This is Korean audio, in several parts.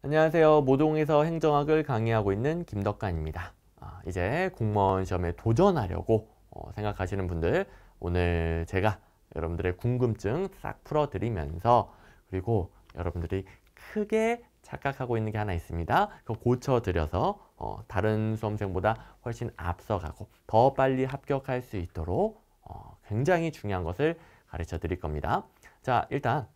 안녕하세요. 모동에서 행정학을 강의하고 있는 김덕관입니다. 아, 이제 공무원 시험에 도전하려고 어, 생각하시는 분들 오늘 제가 여러분들의 궁금증 싹 풀어드리면서 그리고 여러분들이 크게 착각하고 있는 게 하나 있습니다. 그거 고쳐드려서 어, 다른 수험생보다 훨씬 앞서가고 더 빨리 합격할 수 있도록 어, 굉장히 중요한 것을 가르쳐 드릴 겁니다. 자, 일단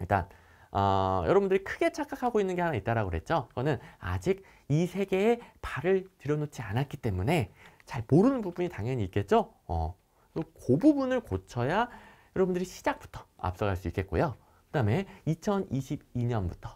일단 어, 여러분들이 크게 착각하고 있는 게 하나 있다라고 그랬죠. 그거는 아직 이 세계에 발을 들여놓지 않았기 때문에 잘 모르는 부분이 당연히 있겠죠. 어, 그 부분을 고쳐야 여러분들이 시작부터 앞서갈 수 있겠고요. 그 다음에 2022년부터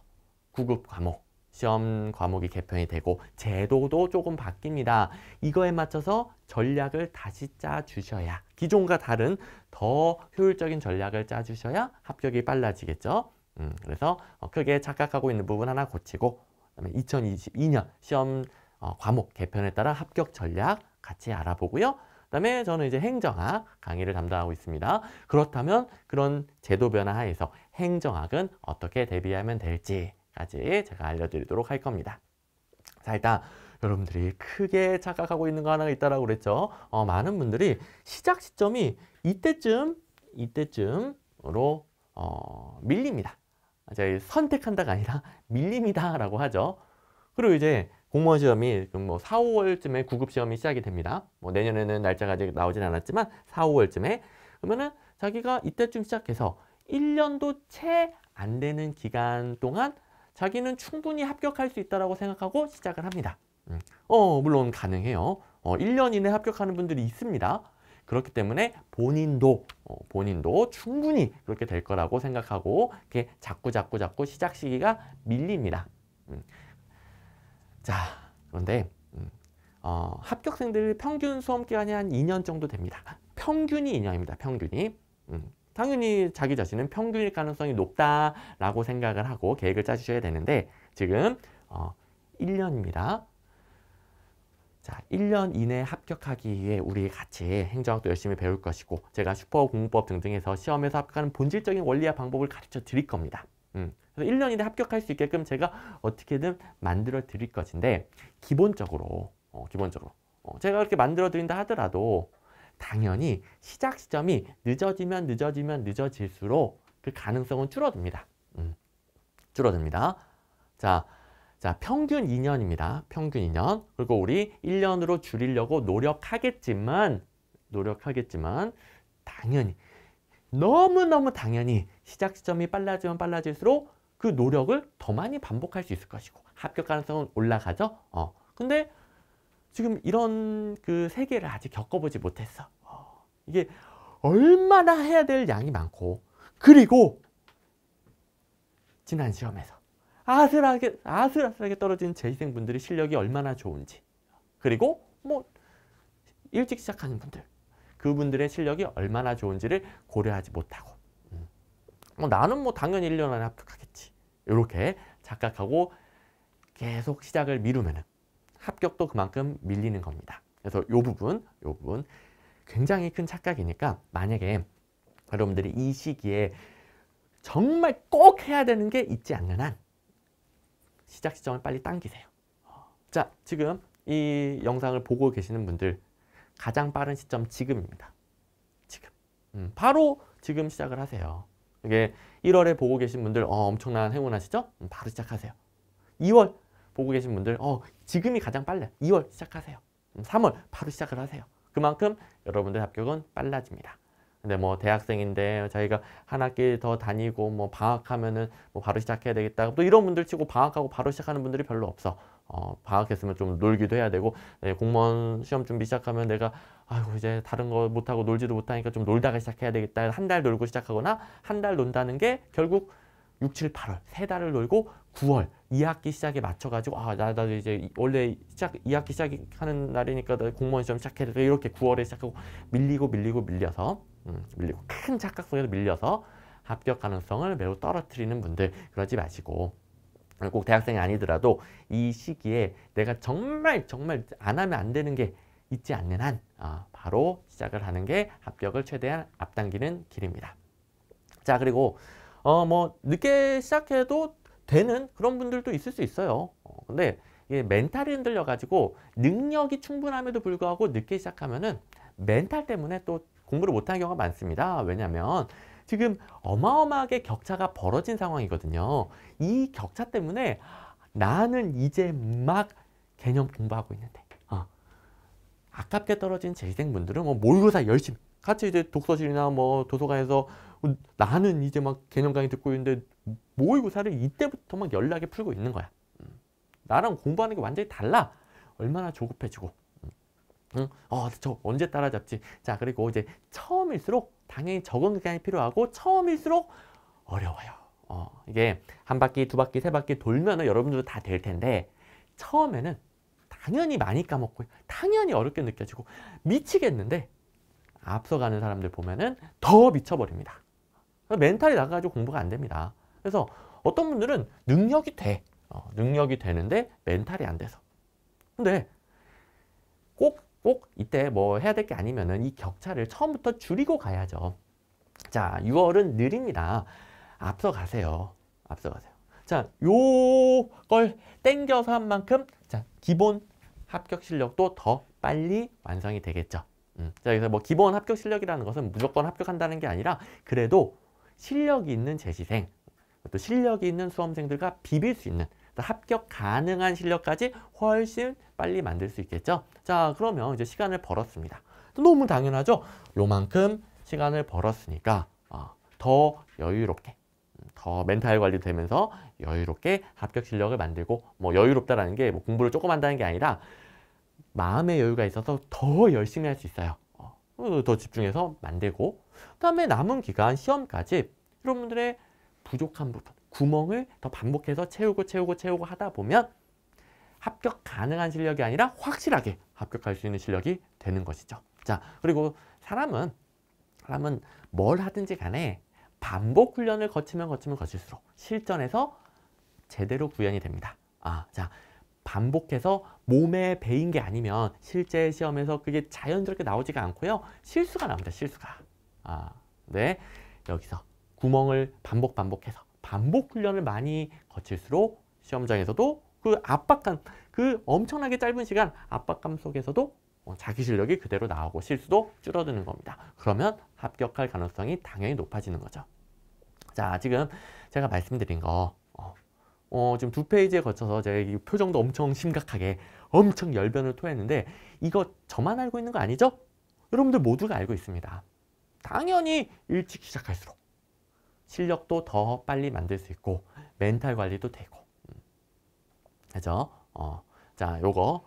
구급 과목, 시험 과목이 개편이 되고 제도도 조금 바뀝니다. 이거에 맞춰서 전략을 다시 짜주셔야 기존과 다른 더 효율적인 전략을 짜주셔야 합격이 빨라지겠죠. 음, 그래서 어, 크게 착각하고 있는 부분 하나 고치고 그다음에 2022년 시험 어, 과목 개편에 따라 합격 전략 같이 알아보고요. 그다음에 저는 이제 행정학 강의를 담당하고 있습니다. 그렇다면 그런 제도 변화 하에서 행정학은 어떻게 대비하면 될지까지 제가 알려드리도록 할 겁니다. 자 일단 여러분들이 크게 착각하고 있는 거 하나가 있다라고 그랬죠. 어, 많은 분들이 시작 시점이 이때쯤 이때쯤으로 어, 밀립니다. 이제 선택한다가 아니라 밀림이다라고 하죠. 그리고 이제 공무원 시험이 뭐 4, 5월쯤에 구급 시험이 시작이 됩니다. 뭐 내년에는 날짜가 아직 나오진 않았지만 4, 5월쯤에 그러면은 자기가 이때쯤 시작해서 1년도 채 안 되는 기간 동안 자기는 충분히 합격할 수 있다고 라 생각하고 시작을 합니다. 음. 어 물론 가능해요. 어, 1년 이내 합격하는 분들이 있습니다. 그렇기 때문에 본인도 어, 본인도 충분히 그렇게 될 거라고 생각하고 이렇게 자꾸 자꾸 자꾸 시작 시기가 밀립니다. 음. 자 그런데 음, 어, 합격생들 평균 수험 기간이 한 2년 정도 됩니다. 평균이 2년입니다. 평균이. 음. 당연히 자기 자신은 평균일 가능성이 높다라고 생각을 하고 계획을 짜주셔야 되는데 지금 어, 1년입니다. 자, 1년 이내에 합격하기 위해 우리 같이 행정학도 열심히 배울 것이고 제가 슈퍼공법 부 등등에서 시험에서 합격하는 본질적인 원리와 방법을 가르쳐 드릴 겁니다. 음. 그래서 1년 이내에 합격할 수 있게끔 제가 어떻게든 만들어 드릴 것인데 기본적으로 어, 기본적으로 어, 제가 그렇게 만들어 드린다 하더라도 당연히 시작 시점이 늦어지면 늦어지면 늦어질수록 그 가능성은 줄어듭니다. 음, 줄어듭니다. 자, 자, 평균 2년입니다. 평균 2년. 그리고 우리 1년으로 줄이려고 노력하겠지만 노력하겠지만 당연히 너무너무 당연히 시작 시점이 빨라지면 빨라질수록 그 노력을 더 많이 반복할 수 있을 것이고 합격 가능성은 올라가죠. 어. 근데 지금 이런 그 세계를 아직 겪어보지 못했어. 어. 이게 얼마나 해야 될 양이 많고 그리고 지난 시험에서 아슬하게 아슬아슬하게 떨어진 재생분들이 실력이 얼마나 좋은지 그리고 뭐 일찍 시작하는 분들 그분들의 실력이 얼마나 좋은지를 고려하지 못하고 음. 뭐 나는 뭐 당연히 1년 안에 합격하겠지 이렇게 착각하고 계속 시작을 미루면은 합격도 그만큼 밀리는 겁니다. 그래서 요 부분, 요 부분 굉장히 큰 착각이니까 만약에 여러분들이 이 시기에 정말 꼭 해야 되는 게 있지 않는 한 시작 시점을 빨리 당기세요. 어. 자, 지금 이 영상을 보고 계시는 분들 가장 빠른 시점 지금입니다. 지금. 음, 바로 지금 시작을 하세요. 이게 1월에 보고 계신 분들 어, 엄청난 행운하시죠? 음, 바로 시작하세요. 2월 보고 계신 분들 어, 지금이 가장 빨라요. 2월 시작하세요. 음, 3월 바로 시작을 하세요. 그만큼 여러분들 합격은 빨라집니다. 근데 뭐 대학생인데 자기가 한 학기 더 다니고 뭐 방학하면은 뭐 바로 시작해야 되겠다. 또 이런 분들 치고 방학하고 바로 시작하는 분들이 별로 없어. 어, 방학했으면 좀 놀기도 해야 되고 네, 공무원 시험 준비 시작하면 내가 아이고 이제 다른 거 못하고 놀지도 못하니까 좀 놀다가 시작해야 되겠다. 한 달 놀고 시작하거나 한 달 논다는 게 결국 6, 7, 8월 세 달을 놀고 9월 2학기 시작에 맞춰가지고 아나나 이제 원래 시작 2학기 시작하는 날이니까 공무원 시험 시작해야 돼 이렇게 9월에 시작하고 밀리고 밀리고 밀려서 음, 밀리고 큰 착각 속에서 밀려서 합격 가능성을 매우 떨어뜨리는 분들 그러지 마시고 꼭 대학생이 아니더라도 이 시기에 내가 정말 정말 안 하면 안 되는 게 있지 않는 한 아, 바로 시작을 하는 게 합격을 최대한 앞당기는 길입니다. 자 그리고 어뭐 늦게 시작해도 되는 그런 분들도 있을 수 있어요. 어, 근데 이게 멘탈이 흔들려 가지고 능력이 충분함에도 불구하고 늦게 시작하면은 멘탈 때문에 또 공부를 못하는 경우가 많습니다. 왜냐하면 지금 어마어마하게 격차가 벌어진 상황이거든요. 이 격차 때문에 나는 이제 막 개념 공부하고 있는데 어. 아깝게 떨어진 재생분들은 뭐 모의고사 열심히 같이 이제 독서실이나 뭐 도서관에서 나는 이제 막 개념 강의 듣고 있는데 모의고사를 이때부터 막 연락에 풀고 있는 거야. 음, 나랑 공부하는 게 완전히 달라. 얼마나 조급해지고 응? 어, 저 언제 따라잡지? 자, 그리고 이제 처음일수록 당연히 적응 기간이 필요하고 처음일수록 어려워요. 어, 이게 한 바퀴, 두 바퀴, 세 바퀴 돌면은 여러분들도 다 될 텐데 처음에는 당연히 많이 까먹고 당연히 어렵게 느껴지고 미치겠는데 앞서가는 사람들 보면은 더 미쳐버립니다. 멘탈이 나가지고 공부가 안 됩니다. 그래서 어떤 분들은 능력이 돼. 어, 능력이 되는데 멘탈이 안 돼서. 근데 꼭꼭 이때 뭐 해야 될 게 아니면은 이 격차를 처음부터 줄이고 가야죠. 자, 6월은 느립니다. 앞서 가세요. 앞서 가세요. 자, 요걸 땡겨서 한 만큼 자, 기본 합격 실력도 더 빨리 완성이 되겠죠. 음. 자, 그래서 뭐 기본 합격 실력이라는 것은 무조건 합격한다는 게 아니라 그래도 실력이 있는 재시생, 또 실력이 있는 수험생들과 비빌 수 있는 합격 가능한 실력까지 훨씬 빨리 만들 수 있겠죠. 자, 그러면 이제 시간을 벌었습니다. 너무 당연하죠. 요만큼 시간을 벌었으니까 아, 더 여유롭게 음, 더 멘탈 관리되면서 여유롭게 합격 실력을 만들고 뭐 여유롭다라는 게뭐 공부를 조금 한다는 게 아니라 마음의 여유가 있어서 더 열심히 할 수 있어요. 어, 더 집중해서 만들고 그다음에 남은 기간 시험까지 여러분들의 부족한 부분 구멍을 더 반복해서 채우고 채우고 채우고 하다 보면 합격 가능한 실력이 아니라 확실하게 합격할 수 있는 실력이 되는 것이죠. 자, 그리고 사람은 사람은 뭘 하든지 간에 반복 훈련을 거치면 거치면 거칠수록 실전에서 제대로 구현이 됩니다. 아, 자, 반복해서 몸에 배인 게 아니면 실제 시험에서 그게 자연스럽게 나오지가 않고요. 실수가 나옵니다. 실수가. 아, 네. 여기서 구멍을 반복 반복해서 반복 훈련을 많이 거칠수록 시험장에서도 그 압박감, 그 엄청나게 짧은 시간 압박감 속에서도 어, 자기 실력이 그대로 나오고 실수도 줄어드는 겁니다. 그러면 합격할 가능성이 당연히 높아지는 거죠. 자, 지금 제가 말씀드린 거 어, 어, 지금 두 페이지에 거쳐서 제가 이 표정도 엄청 심각하게 엄청 열변을 토했는데 이거 저만 알고 있는 거 아니죠? 여러분들 모두가 알고 있습니다. 당연히 일찍 시작할수록 실력도 더 빨리 만들 수 있고 멘탈 관리도 되고 음. 그죠? 어, 자, 요거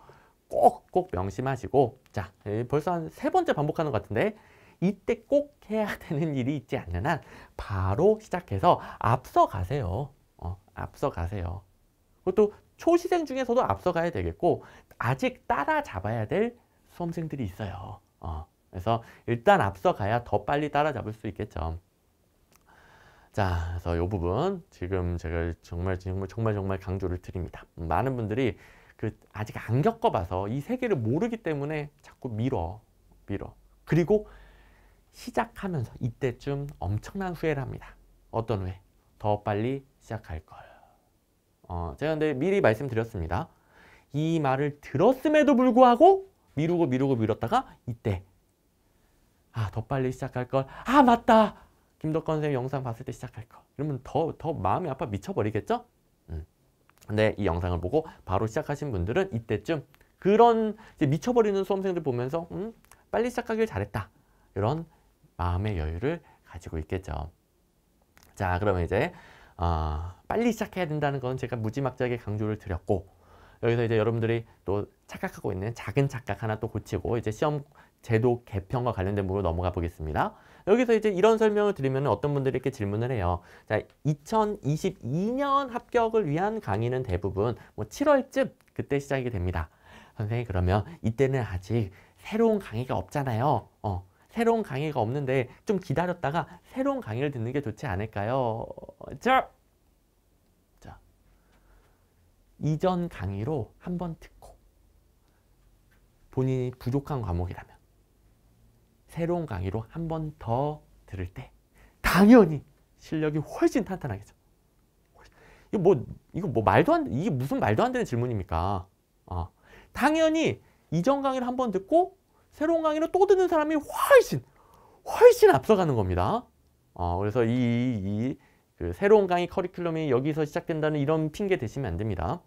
꼭, 꼭 명심하시고, 자, 예, 벌써 한 세 번째 반복하는 것 같은데, 이때 꼭 해야 되는 일이 있지 않는 한, 바로 시작해서 앞서 가세요. 어, 앞서 가세요. 그것도 초시생 중에서도 앞서 가야 되겠고, 아직 따라잡아야 될 수험생들이 있어요. 어, 그래서 일단 앞서 가야 더 빨리 따라잡을 수 있겠죠. 자, 그래서 이 부분 지금 제가 정말 정말 정말 정말 강조를 드립니다. 많은 분들이 그 아직 안 겪어봐서 이 세계를 모르기 때문에 자꾸 밀어, 밀어. 그리고 시작하면서 이때쯤 엄청난 후회를 합니다. 어떤 후회? 더 빨리 시작할 걸. 어, 제가 근데 미리 말씀드렸습니다. 이 말을 들었음에도 불구하고 미루고 미루고 미뤘다가 이때 아더 빨리 시작할 걸. 아 맞다. 김덕건 선생님 영상 봤을 때 시작할 거 이러면 더, 더 마음이 아파 미쳐버리겠죠? 음. 근데 이 영상을 보고 바로 시작하신 분들은 이때쯤 그런 미쳐버리는 수험생들 보면서 음, 빨리 시작하길 잘했다 이런 마음의 여유를 가지고 있겠죠 자 그러면 이제 어, 빨리 시작해야 된다는 건 제가 무지막지하게 강조를 드렸고 여기서 이제 여러분들이 또 착각하고 있는 작은 착각 하나 또 고치고 이제 시험 제도 개편과 관련된 부분으로 넘어가 보겠습니다. 여기서 이제 이런 설명을 드리면 어떤 분들이 이렇게 질문을 해요. 자, 2022년 합격을 위한 강의는 대부분 뭐 7월쯤 그때 시작이 됩니다. 선생님 그러면 이때는 아직 새로운 강의가 없잖아요. 어, 새로운 강의가 없는데 좀 기다렸다가 새로운 강의를 듣는 게 좋지 않을까요? 자, 자 이전 강의로 한 번 듣고 본인이 부족한 과목이라면 새로운 강의로 한 번 더 들을 때 당연히 실력이 훨씬 탄탄하겠죠. 이거 뭐 이거 뭐 말도 안 이게 무슨 말도 안 되는 질문입니까? 어. 당연히 이전 강의를 한 번 듣고 새로운 강의를 또 듣는 사람이 훨씬 훨씬 앞서가는 겁니다. 어, 그래서 이, 이, 이 그 새로운 강의 커리큘럼이 여기서 시작된다는 이런 핑계 대시면 안 됩니다.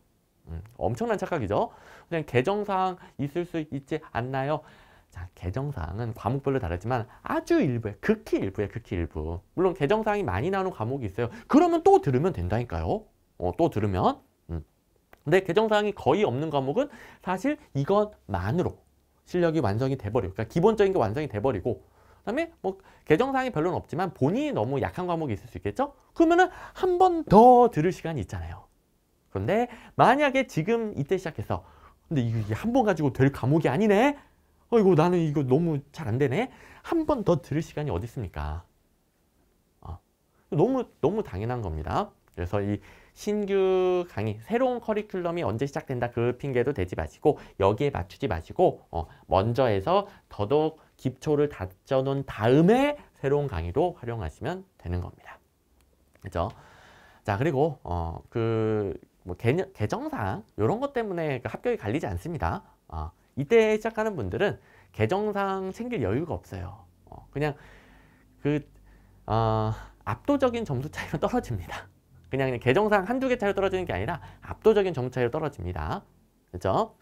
음, 엄청난 착각이죠. 그냥 개정사항 있을 수 있지 않나요? 자, 개정사항은 과목별로 다르지만 아주 일부에 극히 일부에 극히 일부. 물론 개정사항이 많이 나오는 과목이 있어요. 그러면 또 들으면 된다니까요. 어, 또 들으면. 음. 근데 개정사항이 거의 없는 과목은 사실 이것만으로 실력이 완성이 돼버리고 그러니까 기본적인 게 완성이 돼버리고 그다음에 뭐 개정사항이 별로는 없지만 본인이 너무 약한 과목이 있을 수 있겠죠? 그러면은 한 번 더 들을 시간이 있잖아요. 그런데 만약에 지금 이때 시작해서 근데 이게 한 번 가지고 될 과목이 아니네? 어 이거 나는 이거 너무 잘 안 되네. 한 번 더 들을 시간이 어디 있습니까? 어, 너무 너무 당연한 겁니다. 그래서 이 신규 강의, 새로운 커리큘럼이 언제 시작된다 그 핑계도 대지 마시고 여기에 맞추지 마시고 어, 먼저 해서 더더욱 기초를 다져놓은 다음에 새로운 강의로 활용하시면 되는 겁니다. 그죠? 자 그리고 어, 그 뭐 개정상 이런 것 때문에 그 합격이 갈리지 않습니다. 어, 이때 시작하는 분들은 계정상 챙길 여유가 없어요. 어, 그냥 그 어, 압도적인 점수 차이로 떨어집니다. 그냥, 그냥 계정상 한두 개 차이로 떨어지는 게 아니라 압도적인 점수 차이로 떨어집니다. 그렇죠?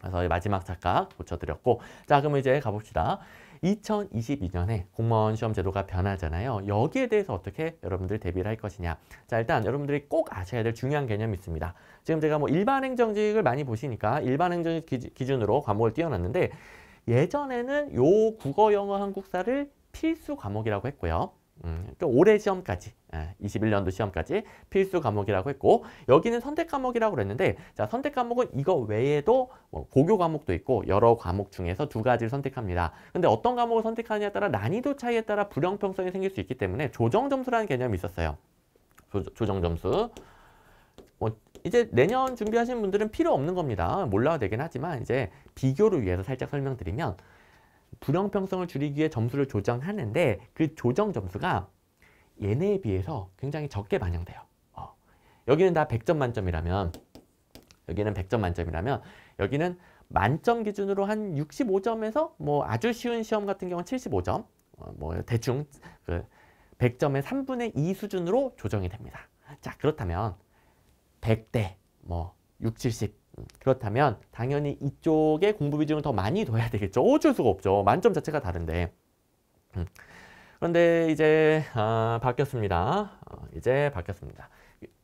그래서 마지막 작가 고쳐드렸고 자 그럼 이제 가봅시다. 2022년에 공무원 시험 제도가 변하잖아요. 여기에 대해서 어떻게 여러분들 대비를 할 것이냐. 자, 일단 여러분들이 꼭 아셔야 될 중요한 개념이 있습니다. 지금 제가 뭐 일반 행정직을 많이 보시니까 일반 행정직 기준으로 과목을 띄워놨는데 예전에는 요 국어, 영어, 한국사를 필수 과목이라고 했고요. 음, 또 올해 시험까지, 예, 21년도 시험까지 필수 과목이라고 했고 여기는 선택 과목이라고 그랬는데 자 선택 과목은 이거 외에도 뭐 고교 과목도 있고 여러 과목 중에서 두 가지를 선택합니다. 근데 어떤 과목을 선택하느냐에 따라 난이도 차이에 따라 불형평성이 생길 수 있기 때문에 조정 점수라는 개념이 있었어요. 조, 정 점수. 뭐 이제 내년 준비하시는 분들은 필요 없는 겁니다. 몰라도 되긴 하지만 이제 비교를 위해서 살짝 설명드리면 불형평성을 줄이기 위해 점수를 조정하는데 그 조정 점수가 얘네에 비해서 굉장히 적게 반영돼요. 어. 여기는 다 100점 만점이라면 여기는 100점 만점이라면 여기는 만점 기준으로 한 65점에서 뭐 아주 쉬운 시험 같은 경우는 75점 어, 뭐 대충 그 100점의 3분의 2 수준으로 조정이 됩니다. 자 그렇다면 100대 뭐 6, 70 그렇다면 당연히 이쪽에 공부 비중을 더 많이 둬야 되겠죠. 어쩔 수가 없죠. 만점 자체가 다른데. 음. 그런데 이제 아, 바뀌었습니다. 어, 이제 바뀌었습니다.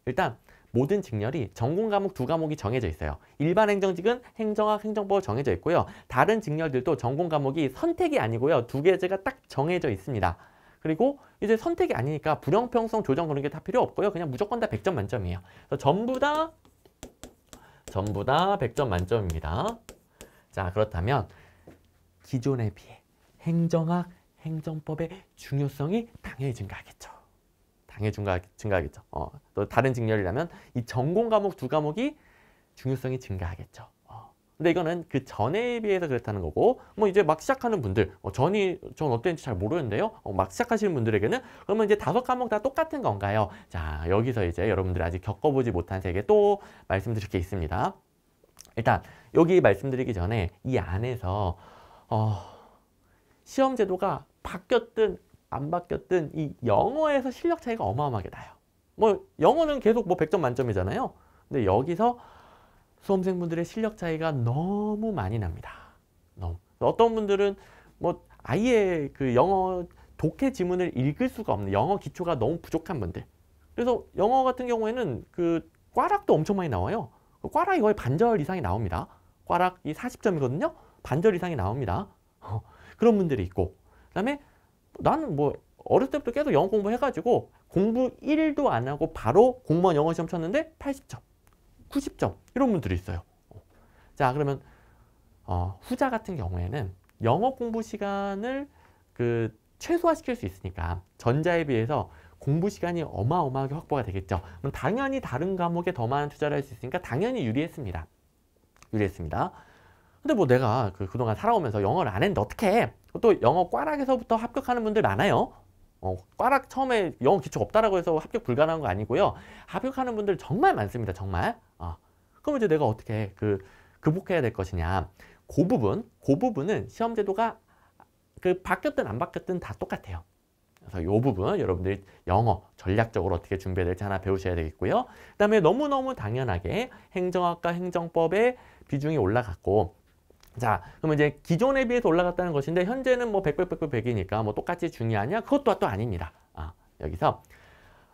일단 모든 직렬이 전공 과목 두 과목이 정해져 있어요. 일반 행정직은 행정학, 행정법 정해져 있고요. 다른 직렬들도 전공 과목이 선택이 아니고요. 두 개제가 딱 정해져 있습니다. 그리고 이제 선택이 아니니까 불형평성 조정 그런 게 다 필요 없고요. 그냥 무조건 다 100점 만점이에요. 전부 다 전부 다 100점 만점입니다. 자 그렇다면 기존에 비해 행정학, 행정법의 중요성이 당연히 증가하겠죠. 당연히 증가, 증가하겠죠. 어, 또 다른 직렬이라면 이 전공 과목 두 과목이 중요성이 증가하겠죠. 근데 이거는 그 전에 비해서 그렇다는 거고 뭐 이제 막 시작하는 분들 어, 전이 전 어땠는지 잘 모르는데요. 어, 막 시작하시는 분들에게는 그러면 이제 다섯 과목 다 똑같은 건가요? 자 여기서 이제 여러분들 아직 겪어보지 못한 세계 또 말씀드릴 게 있습니다. 일단 여기 말씀드리기 전에 이 안에서 어, 시험 제도가 바뀌었든 안 바뀌었든 이 영어에서 실력 차이가 어마어마하게 나요. 뭐 영어는 계속 뭐 100점 만점이잖아요. 근데 여기서 수험생분들의 실력 차이가 너무 많이 납니다. 너무. 어떤 분들은 뭐 아예 그 영어 독해 지문을 읽을 수가 없는 영어 기초가 너무 부족한 분들. 그래서 영어 같은 경우에는 그 꽈락도 엄청 많이 나와요. 그 꽈락이 거의 반절 이상이 나옵니다. 꽈락이 40점이거든요. 반절 이상이 나옵니다. 어, 그런 분들이 있고 그다음에 나는 뭐 어렸을 때부터 계속 영어 공부해가지고 공부 1도 안 하고 바로 공무원 영어 시험 쳤는데 80점. 90점 이런 분들이 있어요. 자 그러면 어, 후자 같은 경우에는 영어 공부 시간을 그 최소화시킬 수 있으니까 전자에 비해서 공부 시간이 어마어마하게 확보가 되겠죠. 그럼 당연히 다른 과목에 더 많은 투자를 할 수 있으니까 당연히 유리했습니다. 유리했습니다. 근데 뭐 내가 그 그동안 살아오면서 영어를 안 했는데 어떻게 해? 또 영어 꽈락에서부터 합격하는 분들 많아요. 어, 꽈락 처음에 영어 기초 없다라고 해서 합격 불가능한 거 아니고요. 합격하는 분들 정말 많습니다. 정말. 어. 그럼 이제 내가 어떻게 그 극복해야 될 것이냐. 그 부분, 그 부분은 시험 제도가 그 바뀌었든 안 바뀌었든 다 똑같아요. 그래서 요 부분 여러분들이 영어 전략적으로 어떻게 준비해야 될지 하나 배우셔야 되겠고요. 그다음에 너무너무 당연하게 행정학과 행정법의 비중이 올라갔고 자, 그러면 이제 기존에 비해서 올라갔다는 것인데 현재는 뭐 100, 100, 100, 100이니까 뭐 똑같이 중요하냐? 그것도 또 아닙니다. 아, 여기서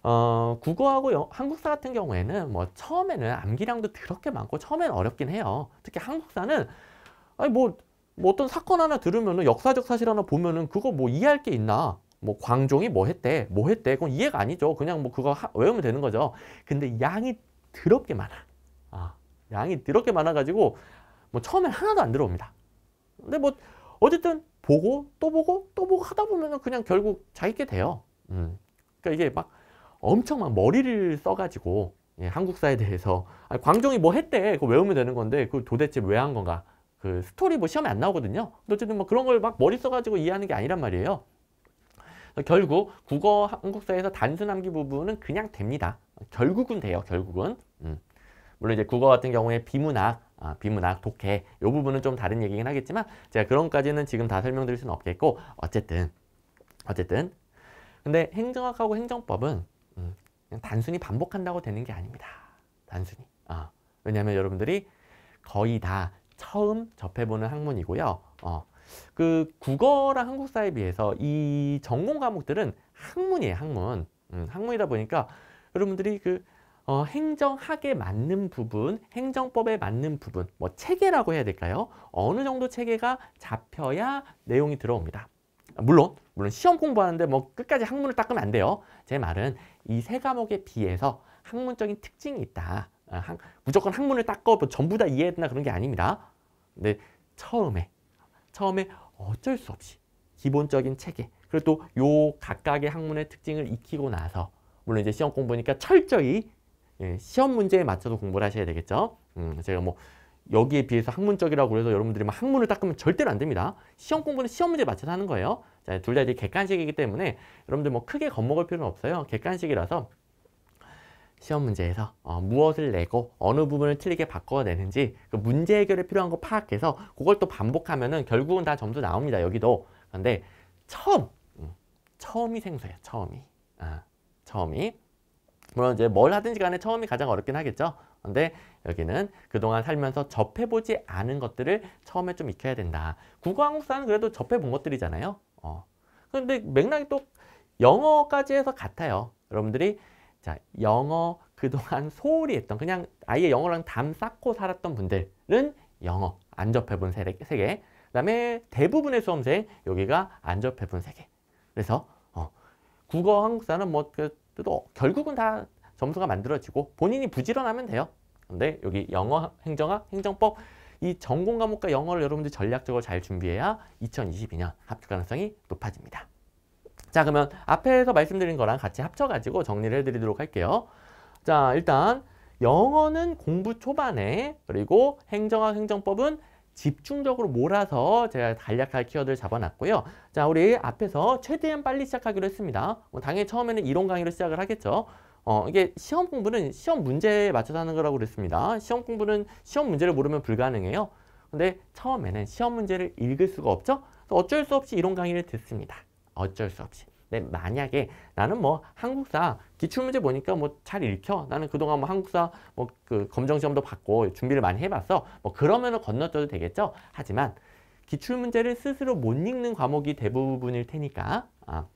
어, 국어하고 영, 한국사 같은 경우에는 뭐 처음에는 암기량도 그렇게 많고 처음엔 어렵긴 해요. 특히 한국사는 아니 뭐, 뭐 어떤 사건 하나 들으면은 역사적 사실 하나 보면은 그거 뭐 이해할 게 있나? 뭐 광종이 뭐 했대, 뭐 했대. 그건 이해가 아니죠. 그냥 뭐 그거 하, 외우면 되는 거죠. 근데 양이 더럽게 많아. 아, 양이 더럽게 많아가지고 뭐 처음엔 하나도 안 들어옵니다. 근데 뭐 어쨌든 보고 또 보고 또 보고 하다 보면은 그냥 결국 자기게 돼요. 음. 그러니까 이게 막 엄청 막 머리를 써가지고 예, 한국사에 대해서 아니, 광종이 뭐 했대 그거 외우면 되는 건데 그 도대체 왜 한 건가 그 스토리 뭐 시험에 안 나오거든요. 어쨌든 뭐 그런 걸 막 머리 써가지고 이해하는 게 아니란 말이에요. 결국 국어 한국사에서 단순 암기 부분은 그냥 됩니다. 결국은 돼요. 결국은. 음. 물론 이제 국어 같은 경우에 비문학, 아, 비문학, 독해 이 부분은 좀 다른 얘기긴 하겠지만 제가 그런까지는 지금 다 설명드릴 수는 없겠고 어쨌든 어쨌든 근데 행정학하고 행정법은 음, 그냥 단순히 반복한다고 되는 게 아닙니다. 단순히. 아, 왜냐하면 여러분들이 거의 다 처음 접해보는 학문이고요. 어, 그 국어랑 한국사에 비해서 이 전공 과목들은 학문이에요. 학문. 음, 학문이다 보니까 여러분들이 그 어, 행정학에 맞는 부분, 행정법에 맞는 부분, 뭐 체계라고 해야 될까요? 어느 정도 체계가 잡혀야 내용이 들어옵니다. 물론 물론 시험 공부하는데 뭐 끝까지 학문을 닦으면 안 돼요. 제 말은 이 세 과목에 비해서 학문적인 특징이 있다. 아, 어, 한, 무조건 학문을 닦고 뭐 전부 다 이해해야 되나 그런 게 아닙니다. 근데 처음에 처음에 어쩔 수 없이 기본적인 체계 그리고 또 요 각각의 학문의 특징을 익히고 나서 물론 이제 시험 공부니까 철저히 예, 시험 문제에 맞춰서 공부를 하셔야 되겠죠. 음, 제가 뭐 여기에 비해서 학문적이라고 해서 여러분들이 막 학문을 닦으면 절대로 안 됩니다. 시험 공부는 시험 문제에 맞춰서 하는 거예요. 자, 둘 다 이제 객관식이기 때문에 여러분들 뭐 크게 겁먹을 필요는 없어요. 객관식이라서 시험 문제에서 어, 무엇을 내고 어느 부분을 틀리게 바꿔야되는지그 문제 해결에 필요한 거 파악해서 그걸 또 반복하면은 결국은 다 점수 나옵니다. 여기도. 그런데 처 음, 처음이 생소해요. 처음이. 아, 처음이. 물론 이제 뭘 하든지 간에 처음이 가장 어렵긴 하겠죠. 근데 여기는 그동안 살면서 접해보지 않은 것들을 처음에 좀 익혀야 된다. 국어, 한국사는 그래도 접해본 것들이잖아요. 어. 근데 맥락이 또 영어까지 해서 같아요. 여러분들이 자 영어 그동안 소홀히 했던 그냥 아예 영어랑 담 쌓고 살았던 분들은 영어 안 접해본 세계, 세계. 그다음에 대부분의 수험생 여기가 안 접해본 세계. 그래서 어, 국어, 한국사는 뭐 그, 또 결국은 다 점수가 만들어지고 본인이 부지런하면 돼요. 근데 여기 영어 행정학 행정법 이 전공 과목과 영어를 여러분들 전략적으로 잘 준비해야 2022년 합격 가능성이 높아집니다. 자 그러면 앞에서 말씀드린 거랑 같이 합쳐가지고 정리를 해드리도록 할게요. 자 일단 영어는 공부 초반에 그리고 행정학 행정법은 집중적으로 몰아서 제가 간략할 키워드를 잡아놨고요. 자, 우리 앞에서 최대한 빨리 시작하기로 했습니다. 뭐 당연히 처음에는 이론 강의로 시작을 하겠죠. 어, 이게 시험 공부는 시험 문제에 맞춰서 하는 거라고 그랬습니다. 시험 공부는 시험 문제를 모르면 불가능해요. 근데 처음에는 시험 문제를 읽을 수가 없죠? 그래서 어쩔 수 없이 이론 강의를 듣습니다. 어쩔 수 없이. 네, 만약에 나는 뭐 한국사 기출문제 보니까 뭐 잘 읽혀. 나는 그동안 뭐 한국사 뭐 그 검정시험도 받고 준비를 많이 해봤어. 뭐 그러면은 건너뛰어도 되겠죠. 하지만 기출문제를 스스로 못 읽는 과목이 대부분일 테니까 아,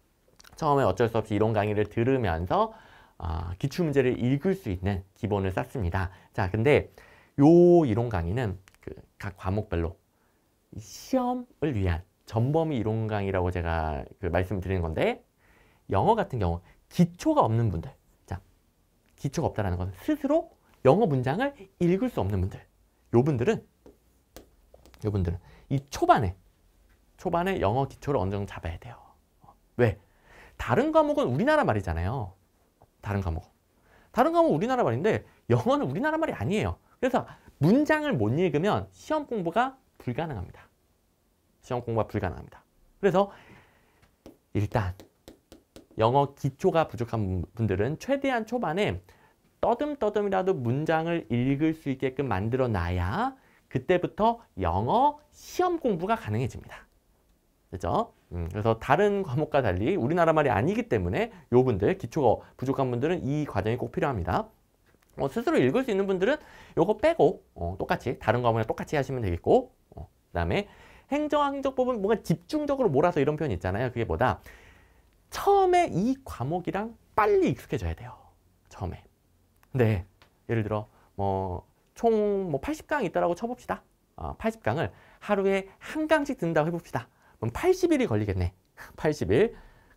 처음에 어쩔 수 없이 이론 강의를 들으면서 아, 기출문제를 읽을 수 있는 기본을 쌓습니다. 자, 근데 요 이론 강의는 그 각 과목별로 시험을 위한 전범위 이론 강이라고 제가 그말씀 드리는 건데 영어 같은 경우 기초가 없는 분들 자 기초가 없다는 라건 스스로 영어 문장을 읽을 수 없는 분들 요 분들은 요 분들은 이 초반에 초반에 영어 기초를 어느 정도 잡아야 돼요 왜? 다른 과목은 우리나라 말이잖아요 다른 과목 다른 과목은 우리나라 말인데 영어는 우리나라 말이 아니에요 그래서 문장을 못 읽으면 시험 공부가 불가능합니다 시험 공부가 불가능합니다. 그래서 일단 영어 기초가 부족한 분들은 최대한 초반에 떠듬떠듬이라도 문장을 읽을 수 있게끔 만들어 놔야 그때부터 영어 시험 공부가 가능해집니다. 그렇죠? 음, 그래서 다른 과목과 달리 우리나라 말이 아니기 때문에 요 분들, 기초가 부족한 분들은 이 과정이 꼭 필요합니다. 어, 스스로 읽을 수 있는 분들은 요거 빼고 어, 똑같이 다른 과목이랑 똑같이 하시면 되겠고 어, 그 다음에 행정학적법은 뭔가 집중적으로 몰아서 이런 표현 있잖아요. 그게 뭐다? 처음에 이 과목이랑 빨리 익숙해져야 돼요. 처음에. 근데 예를 들어 뭐 총뭐 80강 뭐 있다라고 쳐봅시다. 어, 80강을 하루에 한 강씩 든다고 해봅시다. 그럼 80일이 걸리겠네. 80일.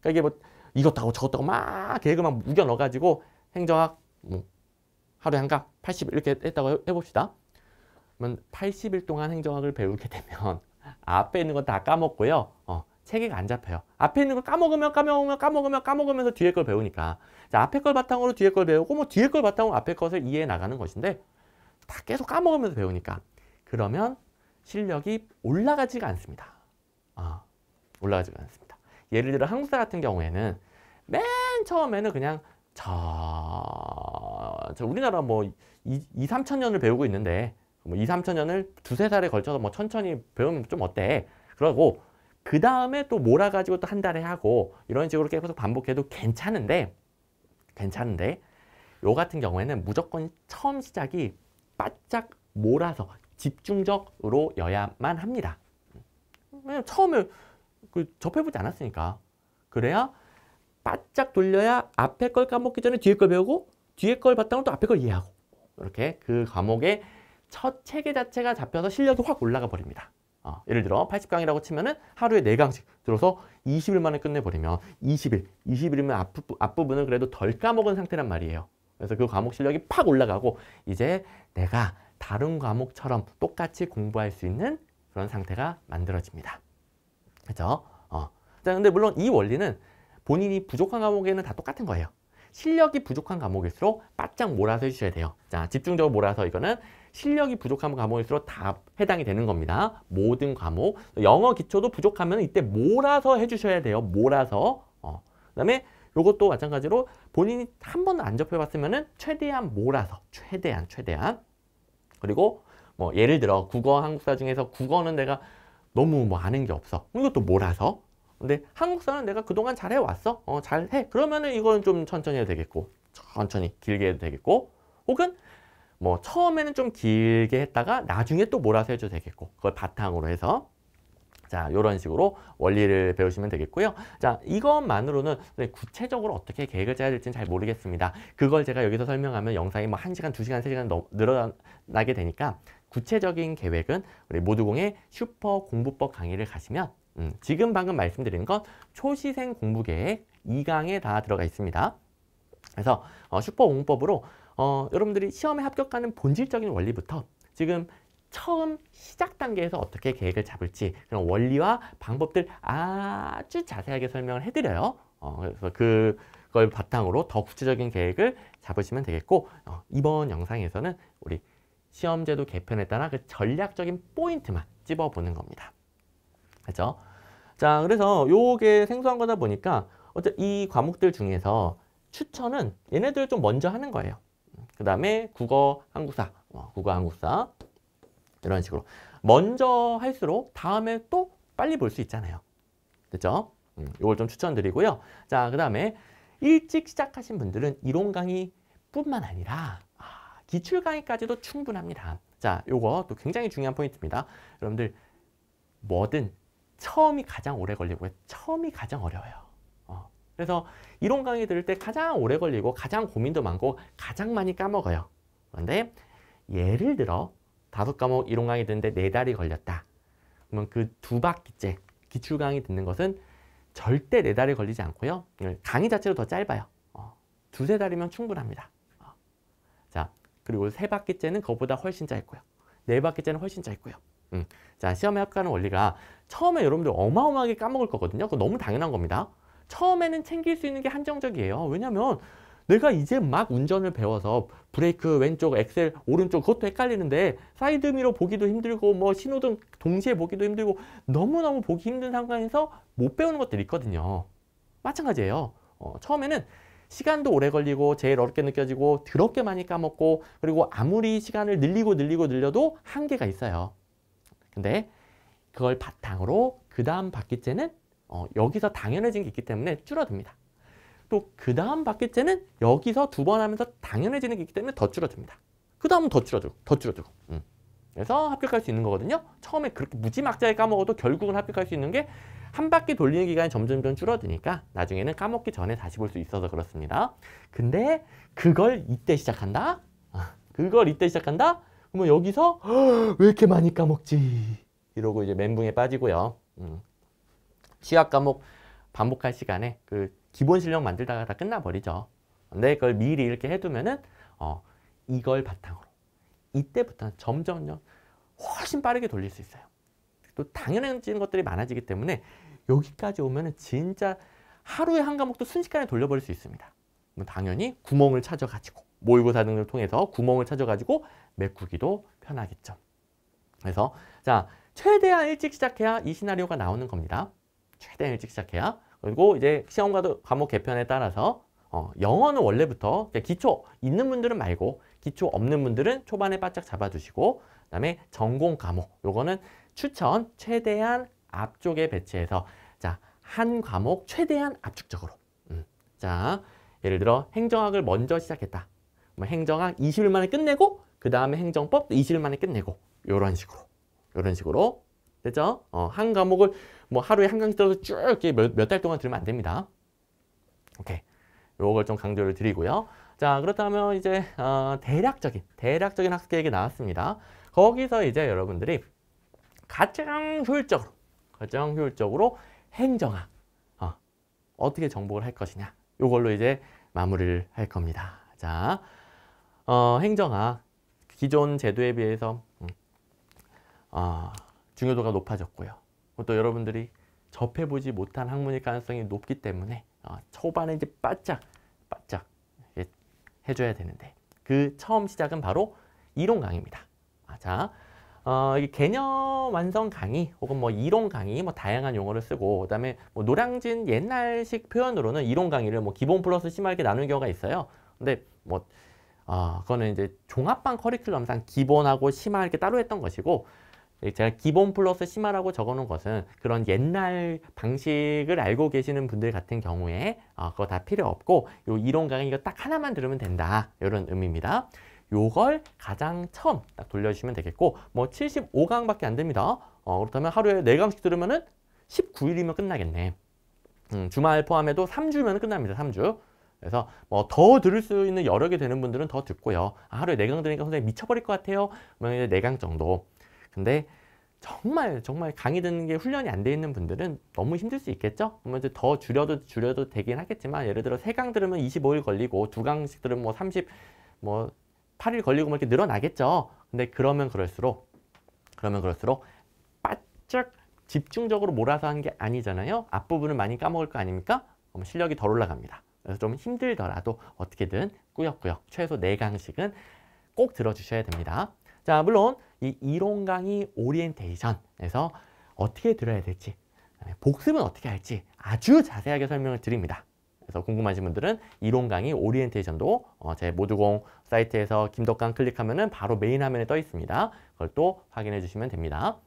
그러니까 이게 뭐 이것도 하고 저것도 하고 막 계획을 막 우겨 넣어가지고 행정학 뭐 하루에 한강 80일 이렇게 했다고 해봅시다. 그러면 80일 동안 행정학을 배우게 되면 앞에 있는 건 다 까먹고요. 어, 체계가 안 잡혀요. 앞에 있는 걸 까먹으면 까먹으면 까먹으면 까먹으면서 뒤에 걸 배우니까 자 앞에 걸 바탕으로 뒤에 걸 배우고 뭐 뒤에 걸 바탕으로 앞에 것을 이해해 나가는 것인데 다 계속 까먹으면서 배우니까 그러면 실력이 올라가지가 않습니다. 아, 올라가지가 않습니다. 예를 들어 한국사 같은 경우에는 맨 처음에는 그냥 저, 저 우리나라 뭐 2, 3천 년을 배우고 있는데 뭐 2, 3천 년을 두세 살에 걸쳐서 뭐 천천히 배우면 좀 어때? 그러고 그 다음에 또 몰아가지고 또 한 달에 하고 이런 식으로 계속 반복해도 괜찮은데 괜찮은데 요 같은 경우에는 무조건 처음 시작이 바짝 몰아서 집중적으로 여야만 합니다. 왜냐면 처음에 그 접해보지 않았으니까 그래야 바짝 돌려야 앞에 걸 까먹기 전에 뒤에 걸 배우고 뒤에 걸 봤다면 또 앞에 걸 이해하고 이렇게 그 과목에 첫 체계 자체가 잡혀서 실력이 확 올라가 버립니다. 어, 예를 들어 80강이라고 치면은 하루에 4강씩 들어서 20일 만에 끝내버리면 20일, 20일이면 앞부, 앞부분은 그래도 덜 까먹은 상태란 말이에요. 그래서 그 과목 실력이 팍 올라가고 이제 내가 다른 과목처럼 똑같이 공부할 수 있는 그런 상태가 만들어집니다. 그죠? 렇 어. 자, 근데 물론 이 원리는 본인이 부족한 과목에는 다 똑같은 거예요. 실력이 부족한 과목일수록 바짝 몰아서 해주셔야 돼요. 자, 집중적으로 몰아서 이거는 실력이 부족한 과목일수록 다 해당이 되는 겁니다. 모든 과목. 영어 기초도 부족하면 이때 몰아서 해주셔야 돼요. 몰아서. 어. 그 다음에 요것도 마찬가지로 본인이 한 번도 안 접해봤으면은 최대한 몰아서. 최대한, 최대한. 그리고 뭐 예를 들어 국어, 한국사 중에서 국어는 내가 너무 뭐 아는 게 없어. 이것도 몰아서. 근데 한국사는 내가 그동안 잘해왔어. 어, 잘해. 그러면은 이건 좀 천천히 해도 되겠고, 천천히 길게 해도 되겠고, 혹은 뭐 처음에는 좀 길게 했다가 나중에 또 몰아서 해줘도 되겠고, 그걸 바탕으로 해서 자, 이런 식으로 원리를 배우시면 되겠고요. 자, 이것만으로는 구체적으로 어떻게 계획을 짜야 될지는 잘 모르겠습니다. 그걸 제가 여기서 설명하면 영상이 뭐 1시간, 2시간, 3시간 넘, 늘어나게 되니까 구체적인 계획은 우리 모두공의 슈퍼 공부법 강의를 가시면 음, 지금 방금 말씀드린 건 초시생 공부계의 2강에 다 들어가 있습니다. 그래서 어, 슈퍼공법으로 어, 여러분들이 시험에 합격하는 본질적인 원리부터 지금 처음 시작 단계에서 어떻게 계획을 잡을지 그런 원리와 방법들 아주 자세하게 설명을 해드려요. 어, 그래서 그걸 바탕으로 더 구체적인 계획을 잡으시면 되겠고 어, 이번 영상에서는 우리 시험제도 개편에 따라 그 전략적인 포인트만 찝어보는 겁니다. 그렇죠? 자, 그래서 요게 생소한 거다 보니까 어쨌든 이 과목들 중에서 추천은 얘네들 좀 먼저 하는 거예요. 그 다음에 국어, 한국사, 어, 국어, 한국사 이런 식으로 먼저 할수록 다음에 또 빨리 볼 수 있잖아요. 그죠 음, 요걸 좀 추천드리고요. 자, 그 다음에 일찍 시작하신 분들은 이론 강의 뿐만 아니라 아, 기출 강의까지도 충분합니다. 자, 요거 또 굉장히 중요한 포인트입니다. 여러분들 뭐든 처음이 가장 오래 걸리고 처음이 가장 어려워요. 어. 그래서 이론 강의 들을 때 가장 오래 걸리고 가장 고민도 많고 가장 많이 까먹어요. 그런데 예를 들어 다섯 과목 이론 강의 듣는데 네 달이 걸렸다. 그러면 그 두 바퀴째 기출 강의 듣는 것은 절대 네 달이 걸리지 않고요. 강의 자체도더 짧아요. 어. 두세 달이면 충분합니다. 어. 자, 그리고 세 바퀴째는 그보다 거 훨씬 짧고요. 네 바퀴째는 훨씬 짧고요. 음. 자, 시험에 합격하는 원리가 처음에 여러분들 어마어마하게 까먹을 거거든요. 그거 너무 당연한 겁니다. 처음에는 챙길 수 있는 게 한정적이에요. 왜냐면 내가 이제 막 운전을 배워서 브레이크 왼쪽, 엑셀 오른쪽 그것도 헷갈리는데 사이드미러 보기도 힘들고 뭐 신호등 동시에 보기도 힘들고 너무너무 보기 힘든 상황에서 못 배우는 것들이 있거든요. 마찬가지예요. 어, 처음에는 시간도 오래 걸리고 제일 어렵게 느껴지고 더럽게 많이 까먹고 그리고 아무리 시간을 늘리고 늘리고 늘려도 한계가 있어요. 근데 그걸 바탕으로 그 다음 바퀴째는 어, 여기서 당연해진 게 있기 때문에 줄어듭니다. 또 그 다음 바퀴째는 여기서 두 번 하면서 당연해지는 게 있기 때문에 더 줄어듭니다. 그 다음은 더 줄어들고 더 줄어들고 음. 그래서 합격할 수 있는 거거든요. 처음에 그렇게 무지막지하게 까먹어도 결국은 합격할 수 있는 게 한 바퀴 돌리는 기간이 점점점 줄어드니까 나중에는 까먹기 전에 다시 볼 수 있어서 그렇습니다. 근데 그걸 이때 시작한다? 아, 그걸 이때 시작한다? 그러면 여기서 왜 이렇게 많이 까먹지? 이러고 이제 멘붕에 빠지고요. 음. 시각 과목 반복할 시간에 그 기본 실력 만들다가 다 끝나버리죠. 근데 그걸 미리 이렇게 해두면은 어, 이걸 바탕으로 이때부터는 점점요 훨씬 빠르게 돌릴 수 있어요. 또 당연해지는 것들이 많아지기 때문에 여기까지 오면은 진짜 하루에 한 과목도 순식간에 돌려버릴 수 있습니다. 당연히 구멍을 찾아가지고 모의고사 등을 통해서 구멍을 찾아가지고 메꾸기도 편하겠죠. 그래서 자 최대한 일찍 시작해야 이 시나리오가 나오는 겁니다. 최대한 일찍 시작해야 그리고 이제 시험과도 과목 개편에 따라서 어, 영어는 원래부터 기초 있는 분들은 말고 기초 없는 분들은 초반에 바짝 잡아주시고 그 다음에 전공 과목 요거는 추천 최대한 앞쪽에 배치해서 자 한 과목 최대한 압축적으로 음, 자 예를 들어 행정학을 먼저 시작했다 뭐 행정학 20일 만에 끝내고 그 다음에 행정법 이일 만에 끝내고 이런 식으로 이런 식으로 됐죠? 어, 한 과목을 뭐 하루에 한 강씩 쭉 이렇게 몇달몇 동안 들으면 안 됩니다. 오케이. 요걸 좀 강조를 드리고요. 자 그렇다면 이제 어, 대략적인 대략적인 학습 계획이 나왔습니다. 거기서 이제 여러분들이 가장 효율적으로 가장 효율적으로 행정학 어, 어떻게 정복을 할 것이냐 요걸로 이제 마무리를 할 겁니다. 자 어, 행정학 기존 제도에 비해서 음, 아, 중요도가 높아졌고요. 또 여러분들이 접해보지 못한 학문일 가능성이 높기 때문에 어, 초반에 이제 바짝 바짝 해줘야 되는데 그 처음 시작은 바로 이론 강의입니다. 아, 자, 어, 이게 개념 완성 강의 혹은 뭐 이론 강의 뭐 다양한 용어를 쓰고 그다음에 뭐 노량진 옛날식 표현으로는 이론 강의를 뭐 기본 플러스 심하게 나누는 경우가 있어요. 근데 뭐 아, 그거는 이제 종합반 커리큘럼상 기본하고 심화 이렇게 따로 했던 것이고 예, 제가 기본 플러스 심화라고 적어놓은 것은 그런 옛날 방식을 알고 계시는 분들 같은 경우에 어, 그거 다 필요 없고 요 이론 강의 이거 딱 하나만 들으면 된다 이런 의미입니다. 요걸 가장 처음 딱 돌려주시면 되겠고 뭐 75강밖에 안 됩니다. 어, 그렇다면 하루에 4강씩 들으면 은 19일이면 끝나겠네. 음, 주말 포함해도 3주면 끝납니다. 3주. 그래서 뭐 더 들을 수 있는 여력이 되는 분들은 더 듣고요. 아, 하루에 네강 들으니까 선생님 미쳐버릴 것 같아요. 그러면 이제 네강 정도. 근데 정말 정말 강의 듣는 게 훈련이 안 돼 있는 분들은 너무 힘들 수 있겠죠? 그러면 이제 더 줄여도 줄여도 되긴 하겠지만 예를 들어 세 강 들으면 25일 걸리고 두 강씩 들으면 뭐 30, 뭐 8일 걸리고 뭐 이렇게 늘어나겠죠? 근데 그러면 그럴수록 그러면 그럴수록 바짝 집중적으로 몰아서 하는 게 아니잖아요? 앞부분을 많이 까먹을 거 아닙니까? 그럼 실력이 덜 올라갑니다. 좀 힘들더라도 어떻게든 꾸역꾸역 최소 4강씩은꼭 들어주셔야 됩니다. 자, 물론 이 이론 강의 오리엔테이션에서 어떻게 들어야 될지, 네, 복습은 어떻게 할지 아주 자세하게 설명을 드립니다. 그래서 궁금하신 분들은 이론 강의 오리엔테이션도 어, 제 모두공 사이트에서 김덕강 클릭하면 은 바로 메인 화면에 떠 있습니다. 그걸 또 확인해 주시면 됩니다.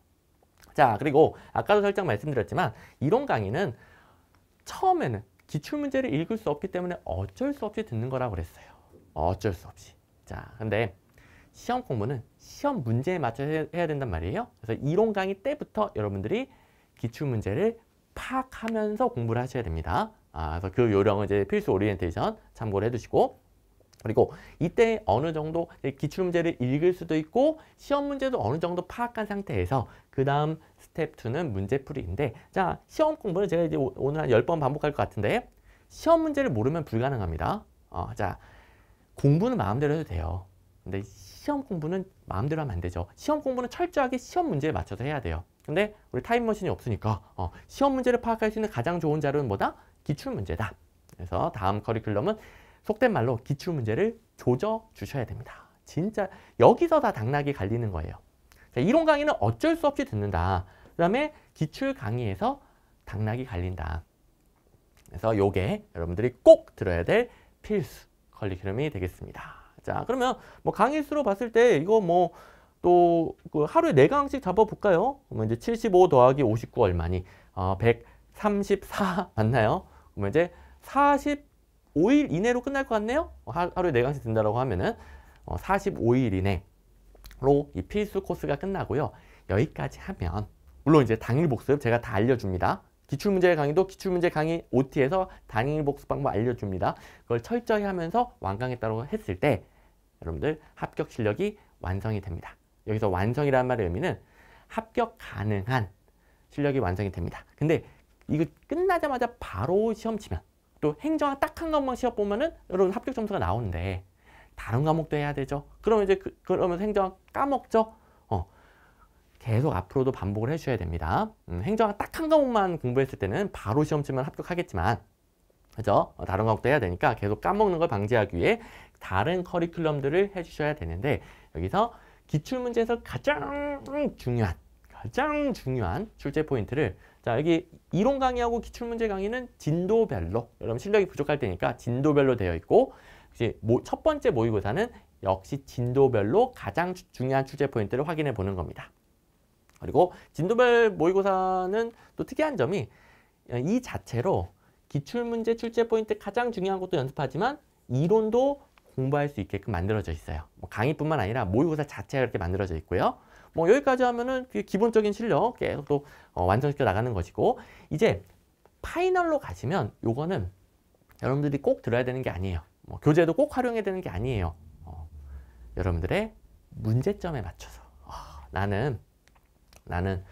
자, 그리고 아까도 살짝 말씀드렸지만 이론 강의는 처음에는 기출문제를 읽을 수 없기 때문에 어쩔 수 없이 듣는 거라고 그랬어요. 어쩔 수 없이. 자, 근데 시험 공부는 시험 문제에 맞춰 서 해야 된단 말이에요. 그래서 이론 강의 때부터 여러분들이 기출문제를 파악하면서 공부를 하셔야 됩니다. 아, 그래서 그 요령은 이제 필수 오리엔테이션 참고를 해두시고 그리고 이때 어느 정도 기출문제를 읽을 수도 있고 시험 문제도 어느 정도 파악한 상태에서 그 다음 스텝 2는 문제풀이인데 자 시험 공부는 제가 이제 오늘 한 10번 반복할 것 같은데 시험 문제를 모르면 불가능합니다. 어, 자 공부는 마음대로 해도 돼요. 근데 시험 공부는 마음대로 하면 안 되죠. 시험 공부는 철저하게 시험 문제에 맞춰서 해야 돼요. 근데 우리 타임머신이 없으니까 어, 시험 문제를 파악할 수 있는 가장 좋은 자료는 뭐다? 기출문제다. 그래서 다음 커리큘럼은 속된 말로 기출 문제를 조져 주셔야 됩니다. 진짜 여기서 다 당락이 갈리는 거예요. 자, 그러니까 이론 강의는 어쩔 수 없이 듣는다. 그 다음에 기출 강의에서 당락이 갈린다. 그래서 요게 여러분들이 꼭 들어야 될 필수 컬리큘럼이 되겠습니다. 자, 그러면 뭐 강의 수로 봤을 때 이거 뭐 또 그 하루에 네강씩 잡아볼까요? 그러면 이제 75 더하기 59 얼마니? 어, 134 맞나요? 그러면 이제 40 5일 이내로 끝날 것 같네요. 어, 하, 루에 4강씩 든다라고 하면은 어, 45일 이내로 이 필수 코스가 끝나고요. 여기까지 하면 물론 이제 당일 복습 제가 다 알려줍니다. 기출문제 강의도 기출문제 강의 OT에서 당일 복습 방법 알려줍니다. 그걸 철저히 하면서 완강했다고 했을 때 여러분들 합격 실력이 완성이 됩니다. 여기서 완성이라는 말의 의미는 합격 가능한 실력이 완성이 됩니다. 근데 이거 끝나자마자 바로 시험 치면 또 행정학 딱 한과목만 시험 보면은 여러분 합격 점수가 나오는데 다른 과목도 해야 되죠. 그러면 이제 그, 러면 행정학 까먹죠. 어, 계속 앞으로도 반복을 해주셔야 됩니다. 음, 행정학 딱 한 과목만 공부했을 때는 바로 시험 치면 합격하겠지만 그죠? 어, 다른 과목도 해야 되니까 계속 까먹는 걸 방지하기 위해 다른 커리큘럼들을 해주셔야 되는데 여기서 기출문제에서 가장 중요한 가장 중요한 출제 포인트를 자 여기 이론 강의하고 기출문제 강의는 진도별로 여러분 실력이 부족할 때니까 진도별로 되어 있고 이제 첫 번째 모의고사는 역시 진도별로 가장 중요한 출제 포인트를 확인해 보는 겁니다. 그리고 진도별 모의고사는 또 특이한 점이 어, 이 자체로 기출문제 출제 포인트 가장 중요한 것도 연습하지만 이론도 공부할 수 있게끔 만들어져 있어요. 뭐 강의뿐만 아니라 모의고사 자체가 이렇게 만들어져 있고요. 뭐 여기까지 하면은 기본적인 실력 계속 또 어, 완성시켜 나가는 것이고 이제 파이널로 가시면 요거는 여러분들이 꼭 들어야 되는 게 아니에요. 뭐 교재도 꼭 활용해야 되는 게 아니에요. 어, 여러분들의 문제점에 맞춰서 어, 나는 나는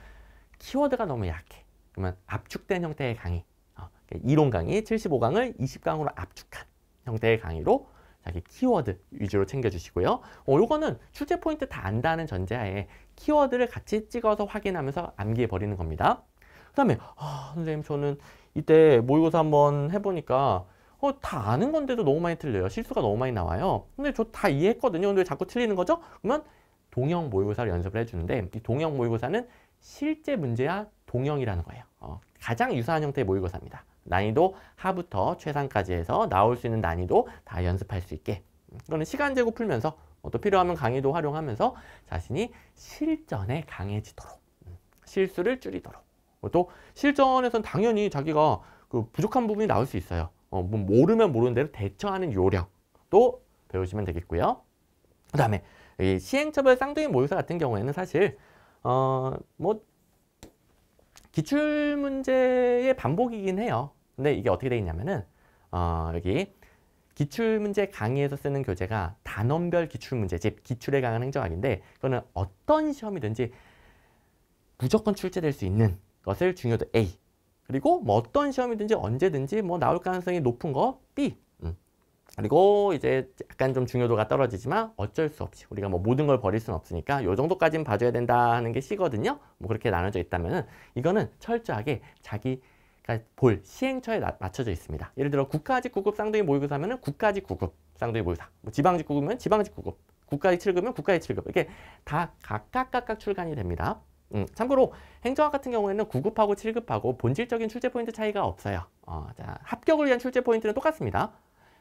키워드가 너무 약해. 그러면 압축된 형태의 강의 어, 이론 강의 75강을 20강으로 압축한 형태의 강의로 자기 키워드 위주로 챙겨주시고요. 어, 요거는 출제 포인트 다 안다는 전제하에 키워드를 같이 찍어서 확인하면서 암기해 버리는 겁니다. 그 다음에 아, 선생님 저는 이때 모의고사 한번 해보니까 어, 다 아는 건데도 너무 많이 틀려요. 실수가 너무 많이 나와요. 근데 저 다 이해했거든요. 근데 왜 자꾸 틀리는 거죠? 그러면 동형 모의고사를 연습을 해주는데 이동형 모의고사는 실제 문제야 동형이라는 거예요. 어, 가장 유사한 형태의 모의고사입니다. 난이도 하부터 최상까지 해서 나올 수 있는 난이도 다 연습할 수 있게. 이거는 음, 시간 재고 풀면서 또 필요하면 강의도 활용하면서 자신이 실전에 강해지도록 음, 실수를 줄이도록 어, 또 실전에선 당연히 자기가 그 부족한 부분이 나올 수 있어요 어, 뭐 모르면 모르는 대로 대처하는 요령도 배우시면 되겠고요 그 다음에 이 시행처벌 쌍둥이 모의사 같은 경우에는 사실 어 뭐 기출문제의 반복이긴 해요 근데 이게 어떻게 돼 있냐면은 어 여기 기출문제 강의에서 쓰는 교재가 단원별 기출문제집, 기출에 강한 행정학인데 그거는 어떤 시험이든지 무조건 출제될 수 있는 것을 중요도 A 그리고 뭐 어떤 시험이든지 언제든지 뭐 나올 가능성이 높은 거 B 음. 그리고 이제 약간 좀 중요도가 떨어지지만 어쩔 수 없이 우리가 뭐 모든 걸 버릴 수는 없으니까 요 정도까지는 봐줘야 된다 는게 C거든요 뭐 그렇게 나눠져 있다면 은 이거는 철저하게 자기 그러니까 볼, 시행처에 맞춰져 있습니다. 예를 들어 국가직 구급 쌍둥이 모의고사면 하 국가직 구급 쌍둥이 모의고사, 뭐 지방직 구급이면 지방직 구급, 국가직 7급이면 국가직 7급 이게 렇다 각각 각각 출간이 됩니다. 음, 참고로 행정학 같은 경우에는 9급하고 7급하고 본질적인 출제 포인트 차이가 없어요. 어, 자, 합격을 위한 출제 포인트는 똑같습니다.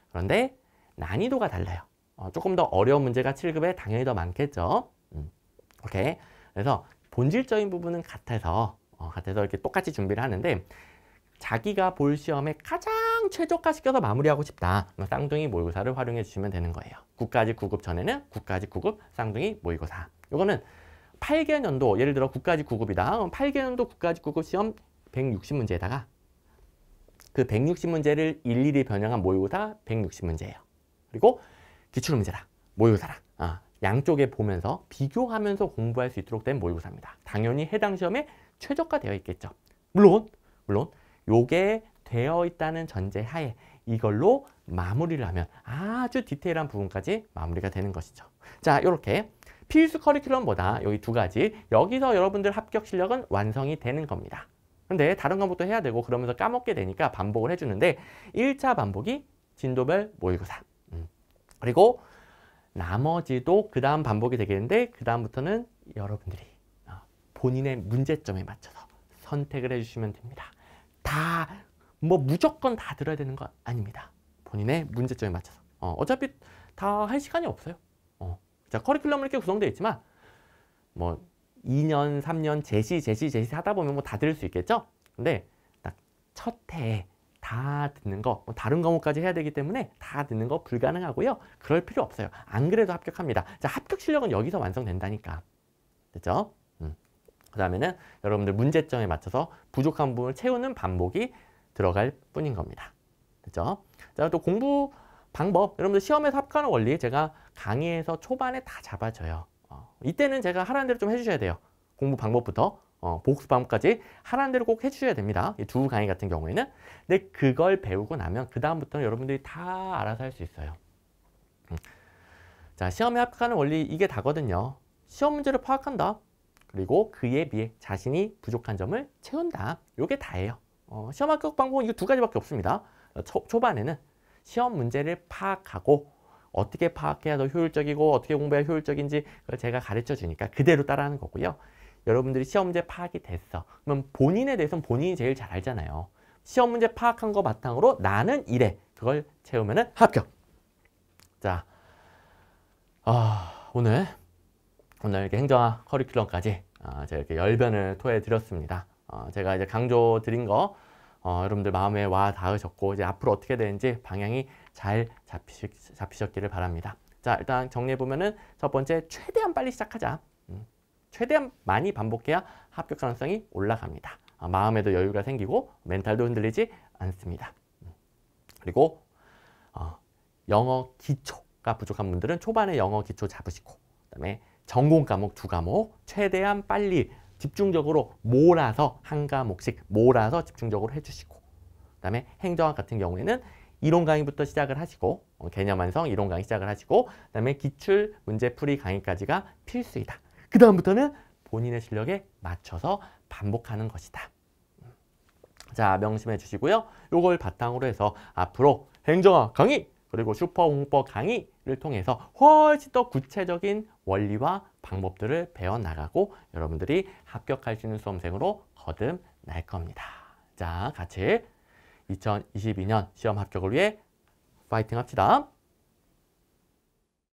그런데 난이도가 달라요. 어, 조금 더 어려운 문제가 7급에 당연히 더 많겠죠. 음, 오케이. 그래서 본질적인 부분은 같아서 어, 같아서 이렇게 똑같이 준비를 하는데 자기가 볼 시험에 가장 최적화시켜서 마무리하고 싶다. 쌍둥이 모의고사를 활용해 주시면 되는 거예요. 국까지 9급 전에는 국까지 9급 쌍둥이 모의고사. 이거는 8개년도 예를 들어 국까지 9급이다. 8개년도 국까지 9급 시험 160문제에다가 그 160문제를 일일이 변형한 모의고사 160문제예요. 그리고 기출문제라 모의고사라. 아, 양쪽에 보면서 비교하면서 공부할 수 있도록 된 모의고사입니다. 당연히 해당 시험에 최적화되어 있겠죠. 물론 물론 요게 되어 있다는 전제하에 이걸로 마무리를 하면 아주 디테일한 부분까지 마무리가 되는 것이죠. 자, 요렇게 필수 커리큘럼보다 여기 두 가지 여기서 여러분들 합격 실력은 완성이 되는 겁니다. 근데 다른 과목도 해야 되고 그러면서 까먹게 되니까 반복을 해주는데 1차 반복이 진도별 모의고사 음. 그리고 나머지도 그 다음 반복이 되겠는데 그 다음부터는 여러분들이 어, 본인의 문제점에 맞춰서 선택을 해주시면 됩니다. 다뭐 무조건 다 들어야 되는 거 아닙니다. 본인의 문제점에 맞춰서. 어, 어차피 다 할 시간이 없어요. 어. 자, 커리큘럼은 이렇게 구성되어 있지만 뭐 2년, 3년 제시, 제시, 제시 하다 보면 뭐 다 들을 수 있겠죠? 근데 딱첫 해에 다 듣는 거, 뭐 다른 과목까지 해야 되기 때문에 다 듣는 거 불가능하고요. 그럴 필요 없어요. 안 그래도 합격합니다. 자, 합격 실력은 여기서 완성된다니까. 됐죠? 그 다음에는 여러분들 문제점에 맞춰서 부족한 부분을 채우는 반복이 들어갈 뿐인 겁니다. 그렇죠? 자, 또 공부 방법, 여러분들 시험에서 합격하는 원리 제가 강의에서 초반에 다 잡아줘요. 어, 이때는 제가 하라는 대로 좀 해주셔야 돼요. 공부 방법부터 어, 복습 방법까지 하라는 대로 꼭 해주셔야 됩니다. 이 두 강의 같은 경우에는. 근데 그걸 배우고 나면 그 다음부터는 여러분들이 다 알아서 할 수 있어요. 음. 자, 시험에 합격하는 원리 이게 다거든요. 시험 문제를 파악한다. 그리고 그에 비해 자신이 부족한 점을 채운다. 요게 다예요. 어, 시험 합격 방법은 이 두 가지밖에 없습니다. 어, 초, 초반에는 시험 문제를 파악하고 어떻게 파악해야 더 효율적이고 어떻게 공부해야 효율적인지 제가 가르쳐 주니까 그대로 따라하는 거고요. 여러분들이 시험 문제 파악이 됐어. 그러면 본인에 대해서는 본인이 제일 잘 알잖아요. 시험 문제 파악한 거 바탕으로 나는 이래. 그걸 채우면 합격. 자, 아, 오늘 오늘 이렇게 행정학 커리큘럼까지 어, 제가 이렇게 열변을 토해 드렸습니다. 어, 제가 이제 강조 드린 거 어, 여러분들 마음에 와 닿으셨고 이제 앞으로 어떻게 되는지 방향이 잘 잡히시, 잡히셨기를 바랍니다. 자 일단 정리해 보면은 첫 번째 최대한 빨리 시작하자. 음, 최대한 많이 반복해야 합격 가능성이 올라갑니다. 아, 마음에도 여유가 생기고 멘탈도 흔들리지 않습니다. 음, 그리고 어, 영어 기초가 부족한 분들은 초반에 영어 기초 잡으시고 그다음에 전공 과목 두 과목 최대한 빨리 집중적으로 몰아서 한 과목씩 몰아서 집중적으로 해주시고 그다음에 행정학 같은 경우에는 이론 강의부터 시작을 하시고 어, 개념 완성 이론 강의 시작을 하시고 그다음에 기출 문제풀이 강의까지가 필수이다. 그 다음부터는 본인의 실력에 맞춰서 반복하는 것이다. 음. 자 명심해 주시고요. 이걸 바탕으로 해서 앞으로 행정학 강의 그리고 슈퍼홍보 강의를 통해서 훨씬 더 구체적인 원리와 방법들을 배워나가고 여러분들이 합격할 수 있는 수험생으로 거듭날 겁니다. 자, 같이 2022년 시험 합격을 위해 파이팅 합시다.